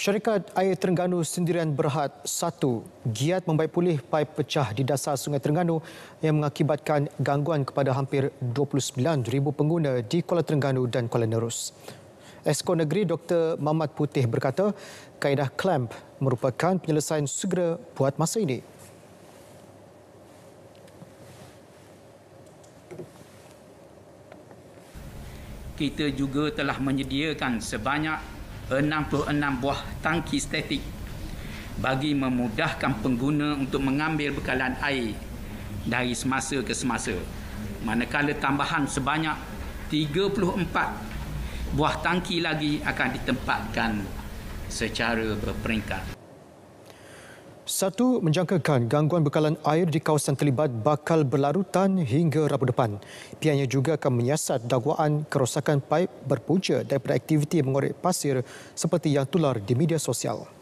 Syarikat Air Terengganu Sendirian Berhad 1 giat membaik pulih paip pecah di dasar Sungai Terengganu yang mengakibatkan gangguan kepada hampir 29,000 pengguna di Kuala Terengganu dan Kuala Nerus. Esko Negeri Dr. Mamat Putih berkata, kaedah clamp merupakan penyelesaian segera buat masa ini. kita juga telah menyediakan sebanyak 66 buah tangki statik bagi memudahkan pengguna untuk mengambil bekalan air dari semasa ke semasa. Manakala tambahan sebanyak 34 buah tangki lagi akan ditempatkan secara berperingkat. Satu menjangkakan gangguan bekalan air di kawasan terlibat bakal berlarutan hingga Rabu depan. Pihaknya juga akan menyiasat dakwaan kerosakan paip berpunca daripada aktiviti mengorek pasir seperti yang tular di media sosial.